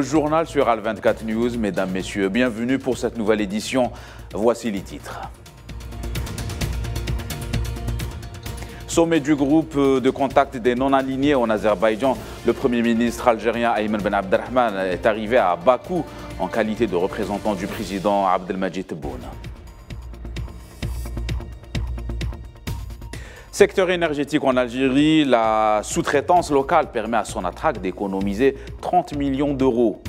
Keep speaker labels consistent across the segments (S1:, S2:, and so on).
S1: Le journal sur Al24 News, mesdames, messieurs, bienvenue pour cette nouvelle édition. Voici les titres. Sommet du groupe de contact des non-alignés en Azerbaïdjan, le Premier ministre algérien Ayman Ben Abdelrahman est arrivé à Bakou en qualité de représentant du président Abdelmajid Tebboune. Secteur énergétique en Algérie, la sous-traitance locale permet à son Sonatrach d'économiser 30 millions d'euros.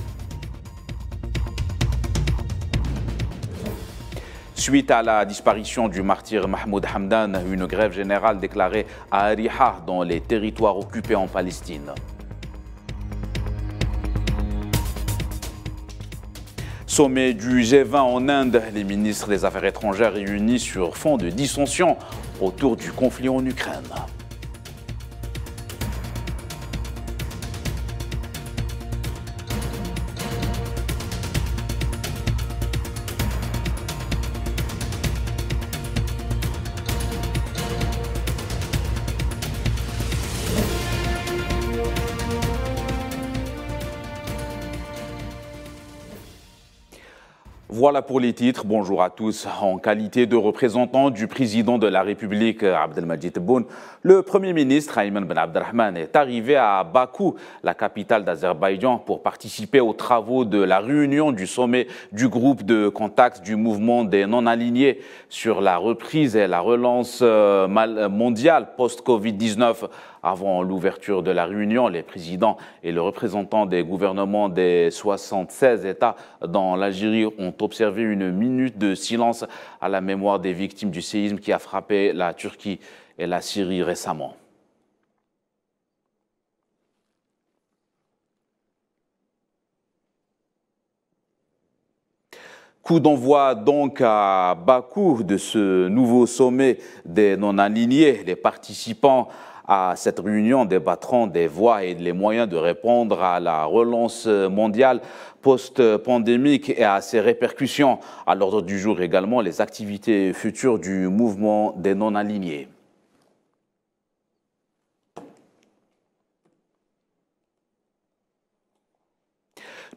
S1: Suite à la disparition du martyr Mahmoud Hamdan, une grève générale déclarée à Ariha dans les territoires occupés en Palestine. Sommet du G20 en Inde, les ministres des Affaires étrangères réunis sur fond de dissension autour du conflit en Ukraine. Voilà pour les titres. Bonjour à tous. En qualité de représentant du président de la République, Abdelmajid Boun, le Premier ministre Ayman Ben Abdelrahman est arrivé à Bakou, la capitale d'Azerbaïdjan, pour participer aux travaux de la réunion du sommet du groupe de contact du mouvement des non-alignés sur la reprise et la relance euh, mondiale post-Covid-19 avant l'ouverture de la réunion, les présidents et le représentant des gouvernements des 76 États dans l'Algérie ont observé une minute de silence à la mémoire des victimes du séisme qui a frappé la Turquie et la Syrie récemment. Coup d'envoi donc à Bakou de ce nouveau sommet des non-alignés. Les participants à cette réunion débattront des voies et des moyens de répondre à la relance mondiale post-pandémique et à ses répercussions. À l'ordre du jour également les activités futures du mouvement des non-alignés.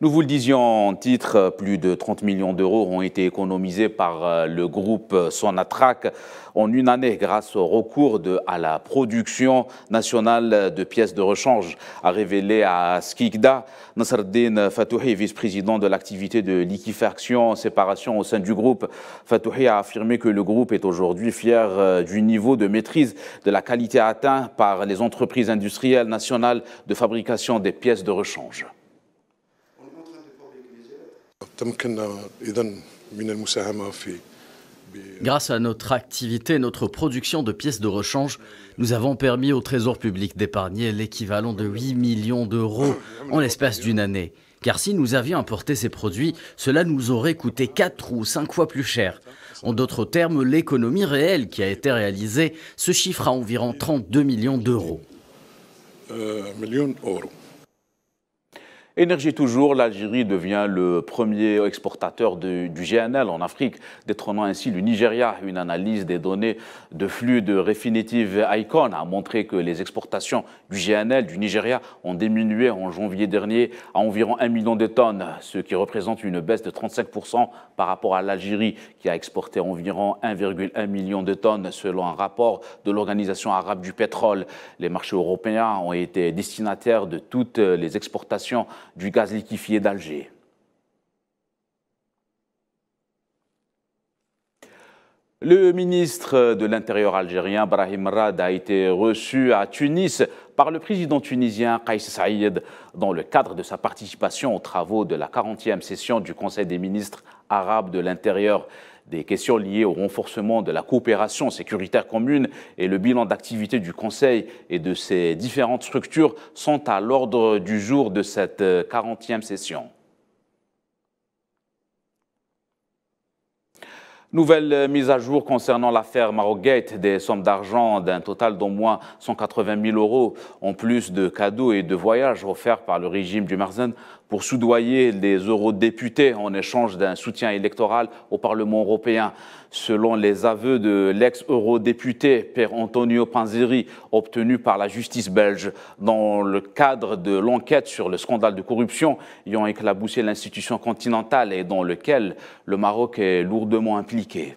S1: Nous vous le disions en titre, plus de 30 millions d'euros ont été économisés par euh, le groupe euh, Sonatrac en une année grâce au recours à la production nationale de pièces de rechange, a révélé à Skikda Nasreddin Fatouhi, vice-président de l'activité de liquéfaction séparation au sein du groupe. Fatouhi a affirmé que le groupe est aujourd'hui fier euh, du niveau de maîtrise de la qualité atteint par les entreprises industrielles nationales de fabrication des pièces de rechange.
S2: Grâce à notre activité et notre production de pièces de rechange, nous avons permis au Trésor public d'épargner l'équivalent de 8 millions d'euros en l'espace d'une année. Car si nous avions importé ces produits, cela nous aurait coûté 4 ou 5 fois plus cher. En d'autres termes, l'économie réelle qui a été réalisée se chiffre à environ 32 millions d'euros.
S1: Euh, millions d'euros. Énergie toujours, l'Algérie devient le premier exportateur du GNL en Afrique, détrônant ainsi le Nigeria. Une analyse des données de flux de Refinitiv Icon a montré que les exportations du GNL du Nigeria ont diminué en janvier dernier à environ 1 million de tonnes, ce qui représente une baisse de 35% par rapport à l'Algérie qui a exporté environ 1,1 million de tonnes selon un rapport de l'Organisation arabe du pétrole. Les marchés européens ont été destinataires de toutes les exportations du gaz liquéfié d'Alger. Le ministre de l'Intérieur algérien, Brahim Rad, a été reçu à Tunis par le président tunisien Kais Saïd dans le cadre de sa participation aux travaux de la 40e session du Conseil des ministres arabes de l'Intérieur. Des questions liées au renforcement de la coopération sécuritaire commune et le bilan d'activité du Conseil et de ses différentes structures sont à l'ordre du jour de cette 40e euh, session. Nouvelle euh, mise à jour concernant l'affaire Marogate, des sommes d'argent d'un total d'au moins 180 000 euros, en plus de cadeaux et de voyages offerts par le régime du Marzen pour soudoyer les eurodéputés en échange d'un soutien électoral au Parlement européen. Selon les aveux de l'ex-eurodéputé Pierre Antonio Panzeri, obtenu par la justice belge dans le cadre de l'enquête sur le scandale de corruption ayant éclaboussé l'institution continentale et dans lequel le Maroc est lourdement impliqué.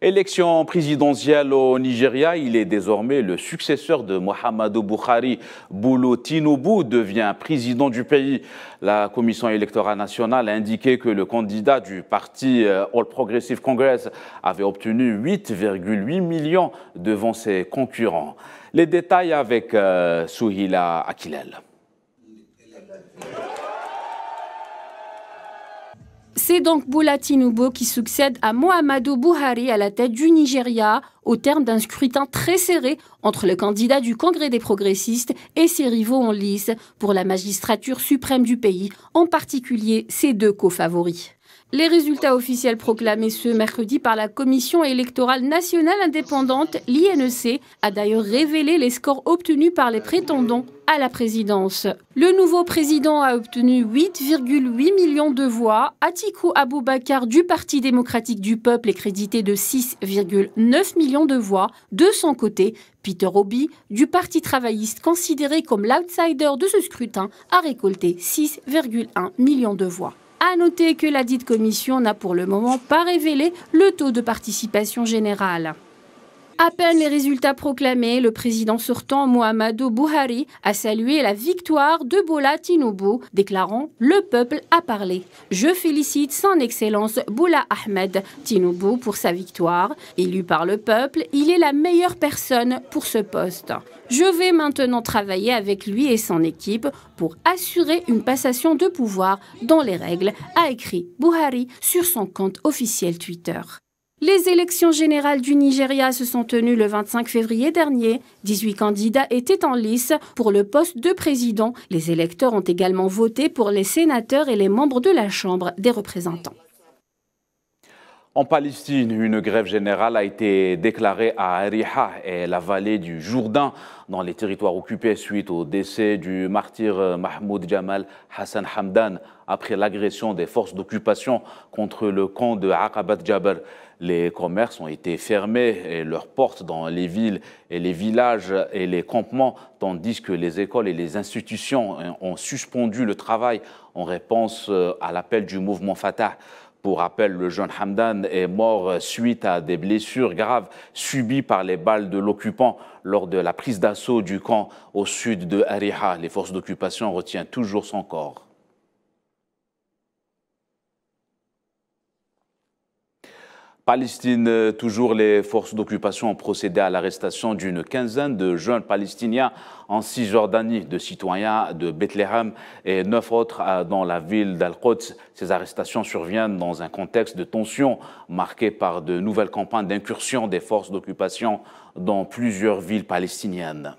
S1: Élection présidentielle au Nigeria, il est désormais le successeur de Mohamedou Buhari. Boulou devient président du pays. La Commission électorale nationale a indiqué que le candidat du parti euh, All Progressive Congress avait obtenu 8,8 millions devant ses concurrents. Les détails avec euh, Souhila Akilel.
S3: C'est donc Bola Tinubu qui succède à Mohamedou Buhari à la tête du Nigeria au terme d'un scrutin très serré entre le candidat du Congrès des progressistes et ses rivaux en lice pour la magistrature suprême du pays, en particulier ses deux co-favoris. Les résultats officiels proclamés ce mercredi par la Commission électorale nationale indépendante, l'INEC, a d'ailleurs révélé les scores obtenus par les prétendants à la présidence. Le nouveau président a obtenu 8,8 millions de voix. Atiku Abubakar du Parti démocratique du peuple est crédité de 6,9 millions de voix. De son côté, Peter Obi du Parti travailliste, considéré comme l'outsider de ce scrutin, a récolté 6,1 millions de voix. À noter que la dite commission n'a pour le moment pas révélé le taux de participation générale. À peine les résultats proclamés, le président sortant Mohamedou Buhari a salué la victoire de Boula Tinubu, déclarant Le peuple a parlé. Je félicite son Excellence Boula Ahmed Tinubu pour sa victoire. Élu par le peuple, il est la meilleure personne pour ce poste. Je vais maintenant travailler avec lui et son équipe pour assurer une passation de pouvoir dans les règles, a écrit Buhari sur son compte officiel Twitter. Les élections générales du Nigeria se sont tenues le 25 février dernier. 18 candidats étaient en lice pour le poste de président. Les électeurs ont également voté pour les sénateurs et les membres de la Chambre des représentants.
S1: En Palestine, une grève générale a été déclarée à Ariha, et la vallée du Jourdain, dans les territoires occupés suite au décès du martyr Mahmoud Jamal Hassan Hamdan après l'agression des forces d'occupation contre le camp de Aqabat Jabal les commerces ont été fermés et leurs portes dans les villes et les villages et les campements, tandis que les écoles et les institutions ont suspendu le travail en réponse euh, à l'appel du mouvement Fatah. Pour rappel, le jeune Hamdan est mort euh, suite à des blessures graves subies par les balles de l'occupant lors de la prise d'assaut du camp au sud de Ariha. Les forces d'occupation retiennent toujours son corps. Palestine, euh, toujours les forces d'occupation ont procédé à l'arrestation d'une quinzaine de jeunes palestiniens en Cisjordanie, de citoyens de Bethléem et neuf autres euh, dans la ville d'Al-Quds. Ces arrestations surviennent dans un contexte de tension marqué par de nouvelles campagnes d'incursion des forces d'occupation dans plusieurs villes palestiniennes.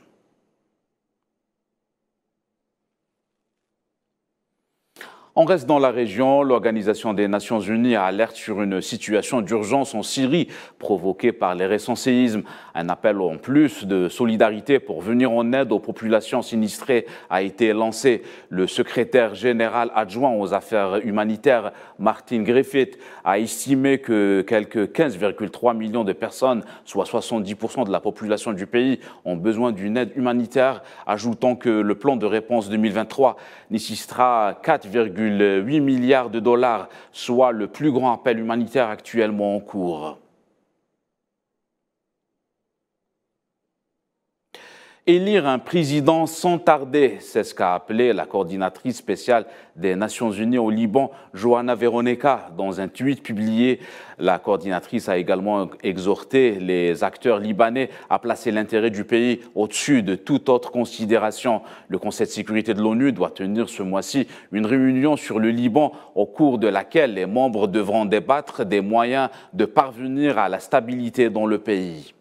S1: On reste dans la région. L'Organisation des Nations Unies alerte sur une situation d'urgence en Syrie provoquée par les récents séismes. Un appel en plus de solidarité pour venir en aide aux populations sinistrées a été lancé. Le secrétaire général adjoint aux affaires humanitaires, Martin Griffith, a estimé que quelques 15,3 millions de personnes, soit 70% de la population du pays, ont besoin d'une aide humanitaire, ajoutant que le plan de réponse 2023 nécessitera 4,5 8 milliards de dollars, soit le plus grand appel humanitaire actuellement en cours. Élire un président sans tarder, c'est ce qu'a appelé la coordinatrice spéciale des Nations Unies au Liban, Johanna Veronica. Dans un tweet publié, la coordinatrice a également exhorté les acteurs libanais à placer l'intérêt du pays au-dessus de toute autre considération. Le Conseil de sécurité de l'ONU doit tenir ce mois-ci une réunion sur le Liban au cours de laquelle les membres devront débattre des moyens de parvenir à la stabilité dans le pays.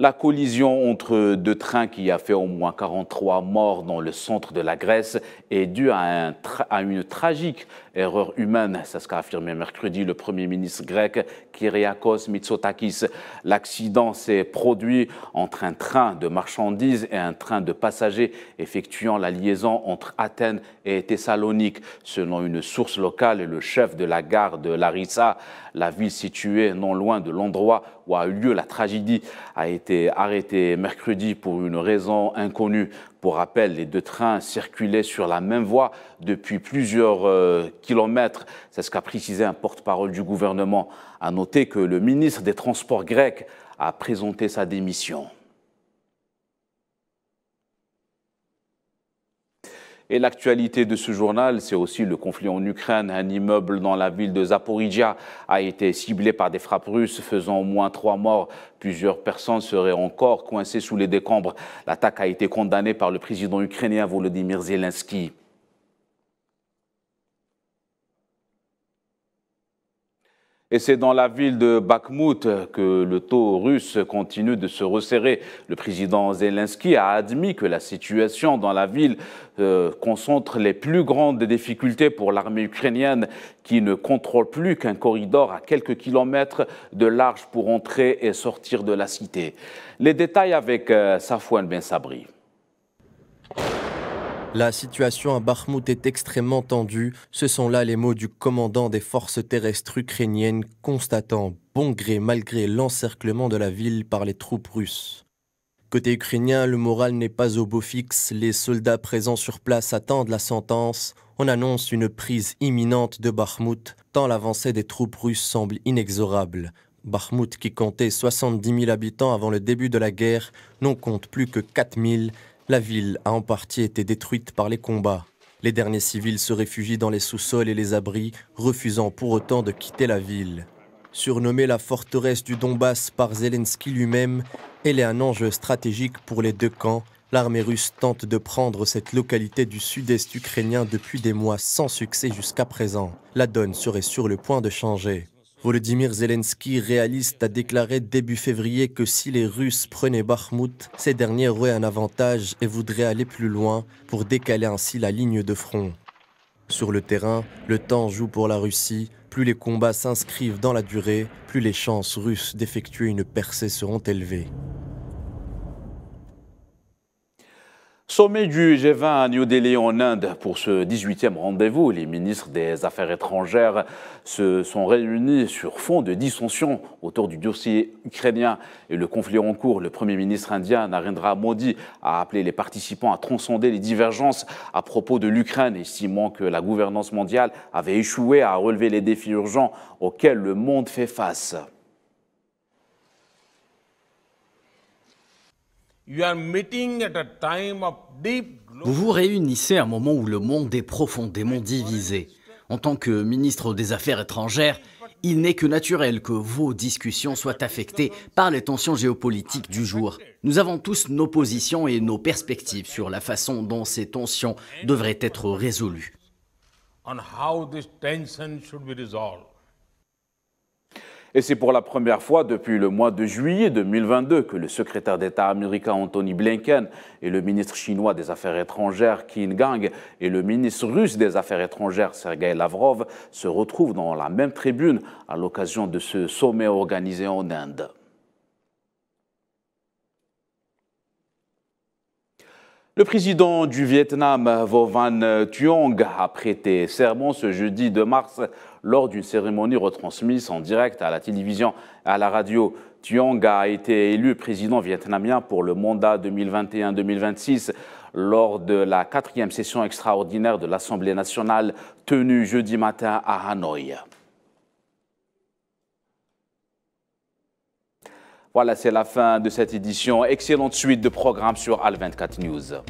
S1: La collision entre deux trains qui a fait au moins 43 morts dans le centre de la Grèce est due à, à une tragique Erreur humaine, c'est ce qu'a affirmé mercredi le Premier ministre grec Kyriakos Mitsotakis. L'accident s'est produit entre un train de marchandises et un train de passagers effectuant la liaison entre Athènes et Thessalonique. Selon une source locale le chef de la gare de Larissa, la ville située non loin de l'endroit où a eu lieu la tragédie a été arrêté mercredi pour une raison inconnue. Pour rappel, les deux trains circulaient sur la même voie depuis plusieurs euh, kilomètres. C'est ce qu'a précisé un porte-parole du gouvernement. À noter que le ministre des Transports grec a présenté sa démission. Et l'actualité de ce journal, c'est aussi le conflit en Ukraine. Un immeuble dans la ville de Zaporizhia a été ciblé par des frappes russes, faisant au moins trois morts. Plusieurs personnes seraient encore coincées sous les décombres. L'attaque a été condamnée par le président ukrainien Volodymyr Zelensky. Et c'est dans la ville de Bakhmout que le taux russe continue de se resserrer. Le président Zelensky a admis que la situation dans la ville euh, concentre les plus grandes difficultés pour l'armée ukrainienne qui ne contrôle plus qu'un corridor à quelques kilomètres de large pour entrer et sortir de la cité. Les détails avec euh, Safouane Ben
S2: la situation à Bakhmout est extrêmement tendue. Ce sont là les mots du commandant des forces terrestres ukrainiennes constatant bon gré malgré l'encerclement de la ville par les troupes russes. Côté ukrainien, le moral n'est pas au beau fixe. Les soldats présents sur place attendent la sentence. On annonce une prise imminente de Bakhmout, tant l'avancée des troupes russes semble inexorable. Bakhmout, qui comptait 70 000 habitants avant le début de la guerre, n'en compte plus que 4 000 la ville a en partie été détruite par les combats. Les derniers civils se réfugient dans les sous-sols et les abris, refusant pour autant de quitter la ville. Surnommée la forteresse du Donbass par Zelensky lui-même, elle est un enjeu stratégique pour les deux camps. L'armée russe tente de prendre cette localité du sud-est ukrainien depuis des mois sans succès jusqu'à présent. La donne serait sur le point de changer. Volodymyr Zelensky, réaliste, a déclaré début février que si les Russes prenaient Bakhmut, ces derniers auraient un avantage et voudraient aller plus loin pour décaler ainsi la ligne de front. Sur le terrain, le temps joue pour la Russie. Plus les combats s'inscrivent dans la durée, plus les chances russes d'effectuer une percée seront élevées.
S1: Sommet du G20 à New Delhi en Inde pour ce 18e rendez-vous. Les ministres des Affaires étrangères se sont réunis sur fond de dissension autour du dossier ukrainien et le conflit en cours. Le Premier ministre indien Narendra Modi a appelé les participants à transcender les divergences à propos de l'Ukraine, estimant que la gouvernance mondiale avait échoué à relever les défis urgents auxquels le monde fait face. Vous
S2: vous réunissez à un moment où le monde est profondément divisé. En tant que ministre des Affaires étrangères, il n'est que naturel que vos discussions soient affectées par les tensions géopolitiques du jour. Nous avons tous nos positions et nos perspectives sur la façon dont ces tensions devraient être résolues.
S1: Et c'est pour la première fois depuis le mois de juillet 2022 que le secrétaire d'État américain Anthony Blinken et le ministre chinois des Affaires étrangères Qin Gang et le ministre russe des Affaires étrangères Sergei Lavrov se retrouvent dans la même tribune à l'occasion de ce sommet organisé en Inde. Le président du Vietnam, Vo Van Thuong, a prêté serment ce jeudi 2 mars lors d'une cérémonie retransmise en direct à la télévision et à la radio. Tuong a été élu président vietnamien pour le mandat 2021-2026 lors de la quatrième session extraordinaire de l'Assemblée nationale tenue jeudi matin à Hanoï. Voilà, c'est la fin de cette édition. Excellente suite de programmes sur Al24 News.